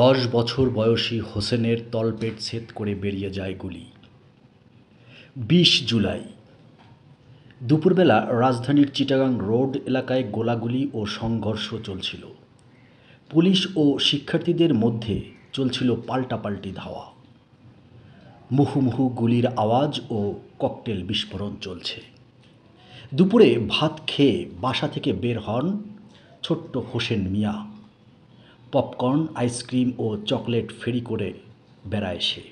দশ বছর বয়সী হোসেনের তলপেট ছেদ করে বেরিয়ে যায় গুলি বিশ জুলাই দুপুরবেলা রাজধানীর চিটাগাং রোড এলাকায় গোলাগুলি ও সংঘর্ষ চলছিল পুলিশ ও শিক্ষার্থীদের মধ্যে চলছিল পাল্টাপাল্টি ধাওয়া মুহুমুহু গুলির আওয়াজ ও ককটেল বিস্ফোরণ চলছে দুপুরে ভাত খেয়ে বাসা থেকে বের হন ছোট্ট হোসেন মিয়া পপকর্ন আইসক্রিম ও চকলেট ফেরি করে বেড়ায় সে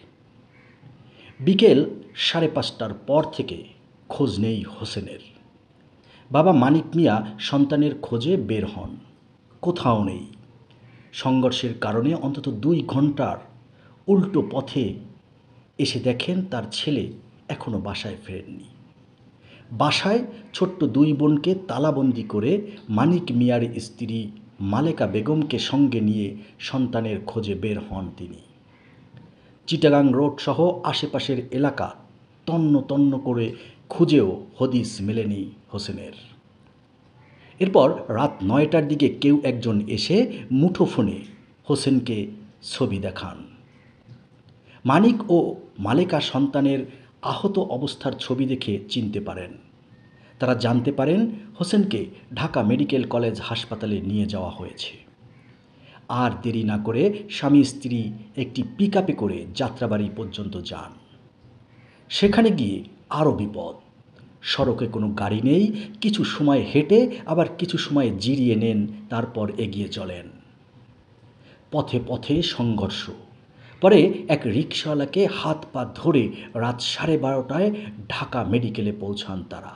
বিকেল সাড়ে পাঁচটার পর থেকে খোঁজ নেই হোসেনের বাবা মানিক মিয়া সন্তানের খোঁজে বের হন কোথাও নেই সংঘর্ষের কারণে অন্তত দুই ঘন্টার উল্টো পথে এসে দেখেন তার ছেলে এখনও বাসায় ফেরেননি বাসায় ছোট্ট দুই বোনকে তালাবন্দি করে মানিক মিয়ার স্ত্রী মালেকা বেগমকে সঙ্গে নিয়ে সন্তানের খোঁজে বের হন তিনি চিটাগাং রোড সহ আশেপাশের এলাকা তন্ন তন্ন করে খুঁজেও হদিস মেলেনি হোসেনের এরপর রাত নয়টার দিকে কেউ একজন এসে মুঠোফোনে হোসেনকে ছবি দেখান মানিক ও মালেকা সন্তানের আহত অবস্থার ছবি দেখে চিনতে পারেন তারা জানতে পারেন হোসেনকে ঢাকা মেডিকেল কলেজ হাসপাতালে নিয়ে যাওয়া হয়েছে আর দেরি না করে স্বামী স্ত্রী একটি পিক করে যাত্রাবাড়ি পর্যন্ত যান সেখানে গিয়ে আরও বিপদ সড়কে কোনো গাড়ি নেই কিছু সময় হেঁটে আবার কিছু সময় জিরিয়ে নেন তারপর এগিয়ে চলেন পথে পথে সংঘর্ষ পরে এক রিক্সাওয়ালাকে হাত পা ধরে রাত সাড়ে বারোটায় ঢাকা মেডিকেলে পৌঁছান তারা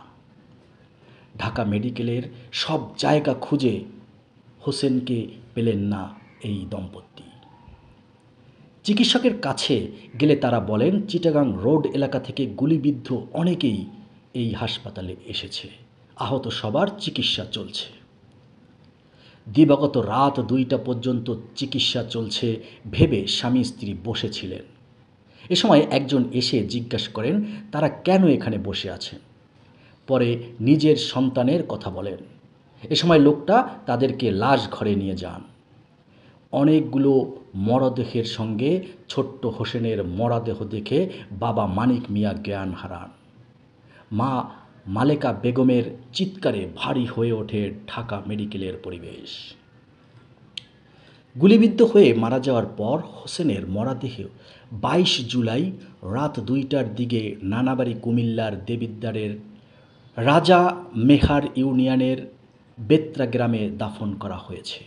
ঢাকা মেডিকেলের সব জায়গা খুঁজে হোসেনকে পেলেন না এই দম্পতি চিকিৎসকের কাছে গেলে তারা বলেন চিটাগাং রোড এলাকা থেকে গুলিবিদ্ধ অনেকেই এই হাসপাতালে এসেছে আহত সবার চিকিৎসা চলছে দিবাগত রাত দুইটা পর্যন্ত চিকিৎসা চলছে ভেবে স্বামী স্ত্রী বসেছিলেন এ সময় একজন এসে জিজ্ঞাসা করেন তারা কেন এখানে বসে আছেন পরে নিজের সন্তানের কথা বলেন এ সময় লোকটা তাদেরকে লাশ ঘরে নিয়ে যান অনেকগুলো মরদেহের সঙ্গে ছোট্ট হোসেনের মরাদেহ দেখে বাবা মানিক মিয়া জ্ঞান হারান মা মালেকা বেগমের চিৎকারে ভারী হয়ে ওঠে ঢাকা মেডিকেলের পরিবেশ গুলিবিদ্ধ হয়ে মারা যাওয়ার পর হোসেনের মরাদেহ বাইশ জুলাই রাত দুইটার দিকে নানাবাড়ি কুমিল্লার দেবিদ্দারের রাজা মেহার ইউনিয়নের বেত্রা গ্রামে দাফন করা হয়েছে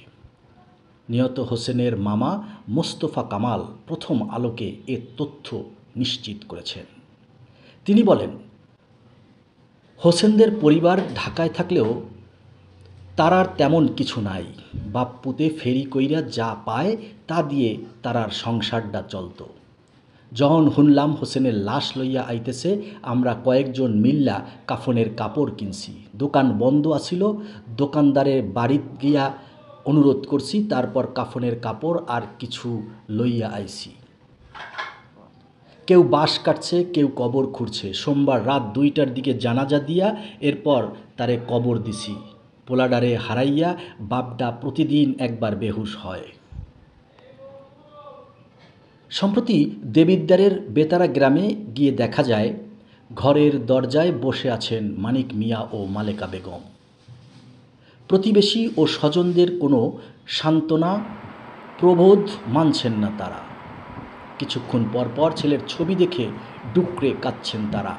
নিহত হোসেনের মামা মোস্তফা কামাল প্রথম আলোকে এ তথ্য নিশ্চিত করেছেন তিনি বলেন হোসেনদের পরিবার ঢাকায় থাকলেও তারার তেমন কিছু নাই বাপ্পুতে ফেরি কইরা যা পায় তা দিয়ে তারার সংসারটা চলত যখন হুনলাম হোসেনের লাশ লইয়া আইতেছে আমরা কয়েকজন মিল্লা কাফনের কাপড় কিনছি দোকান বন্ধ আছিল দোকানদারের বাড়িত গিয়া অনুরোধ করছি তারপর কাফনের কাপড় আর কিছু লইয়া আইছি কেউ বাস কাটছে কেউ কবর খুঁড়ছে সোমবার রাত দুইটার দিকে জানাজা দিয়া এরপর তারে কবর দিছি পোলাডারে হারাইয়া বাপডা প্রতিদিন একবার বেহুশ হয় সম্প্রতি দেবিদ্বারের বেতারা গ্রামে গিয়ে দেখা যায় ঘরের দরজায় বসে আছেন মানিক মিয়া ও মালেকা বেগম প্রতিবেশী ও স্বজনদের কোনো সান্ত্বনা প্রবোধ মানছেন না তারা কিছুক্ষণ পরপর ছেলের ছবি দেখে ডুকরে কাঁদছেন তারা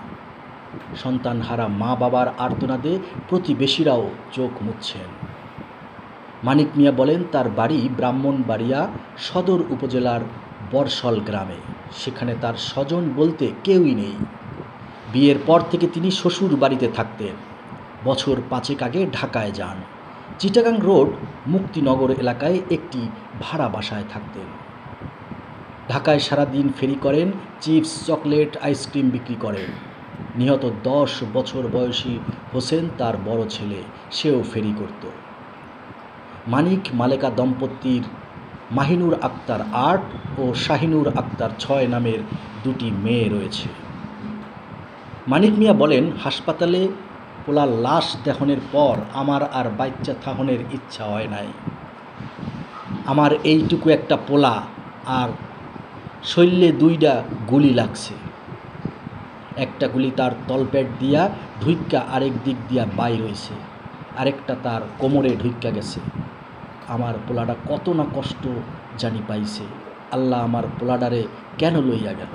সন্তানহারা মা বাবার আর্তনাদে প্রতিবেশীরাও চোখ মুচ্ছেন মানিক মিয়া বলেন তার বাড়ি ব্রাহ্মণবাড়িয়া সদর উপজেলার বর্ষল গ্রামে সেখানে তার স্বজন বলতে কেউই নেই বিয়ের পর থেকে তিনি শ্বশুর বাড়িতে থাকতেন বছর পাঁচেক আগে ঢাকায় যান চিটাগাং রোড মুক্তিনগর এলাকায় একটি ভাড়া বাসায় থাকতেন ঢাকায় সারা দিন ফেরি করেন চিপস চকলেট আইসক্রিম বিক্রি করেন নিহত দশ বছর বয়সী হোসেন তার বড় ছেলে সেও ফেরি করত মানিক মালেকা দম্পতির মাহিনুর আক্তার আট ও শাহিনুর আক্তার ছয় নামের দুটি মেয়ে রয়েছে মানিক মিয়া বলেন হাসপাতালে পোলার লাশ দেখনের পর আমার আর বাচ্চা থাহনের ইচ্ছা হয় নাই আমার এইটুকু একটা পোলা আর শৈল্যে দুইটা গুলি লাগছে একটা গুলি তার তলপেট দিয়া ঢুইক্কা আরেক দিক দিয়া বাই রয়েছে আরেকটা তার কোমরে ঢুইক্কা গেছে আমার পোলাডা কত না কষ্ট জানি পাইছে আল্লাহ আমার পোলাডারে কেন লইয়া গেল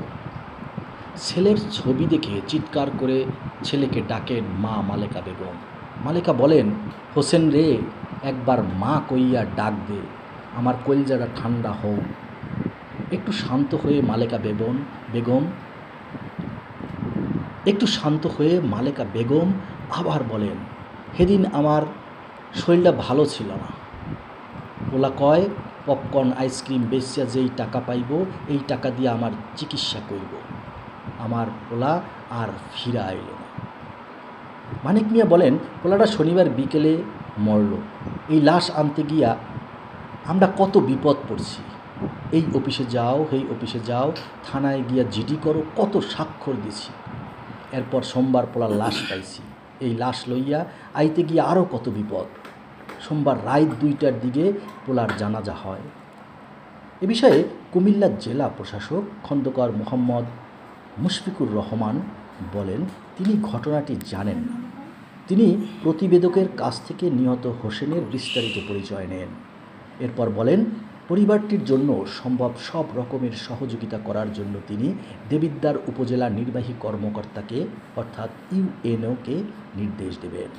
ছেলের ছবি দেখে চিৎকার করে ছেলেকে ডাকেন মা মালেকা বেগম মালেকা বলেন হোসেন রে একবার মা কইয়া ডাক দে আমার কলজাটা ঠান্ডা হোক একটু শান্ত হয়ে মালেকা বেগম বেগম একটু শান্ত হয়ে মালেকা বেগম আবার বলেন সেদিন আমার শরীরটা ভালো ছিল না ওলা কয় পপকর্ন আইসক্রিম বেচিয়া যেই টাকা পাইব এই টাকা দিয়ে আমার চিকিৎসা করিব আমার ওলা আর ফিরা আইল না মানিক মিয়া বলেন ওলাটা শনিবার বিকেলে মরল এই লাশ আনতে গিয়া আমরা কত বিপদ পড়ছি এই অফিসে যাও এই অফিসে যাও থানায় গিয়া জিডি করো কত স্বাক্ষর দিছি এরপর সোমবার পোলার লাশ পাইছি এই লাশ লইয়া আইতে গিয়ে আরও কত বিপদ সোমবার রাত দুইটার দিকে পোলার জানাজা হয় এ বিষয়ে কুমিল্লার জেলা প্রশাসক খন্দকার মোহাম্মদ মুশফিকুর রহমান বলেন তিনি ঘটনাটি জানেন না তিনি প্রতিবেদকের কাছ থেকে নিহত হোসেনের বিস্তারিত পরিচয় নেন এরপর বলেন পরিবারটির জন্য সম্ভব সব রকমের সহযোগিতা করার জন্য তিনি দেবিদ্দার উপজেলা নির্বাহী কর্মকর্তাকে অর্থাৎ ইউএনওকে নির্দেশ দেবেন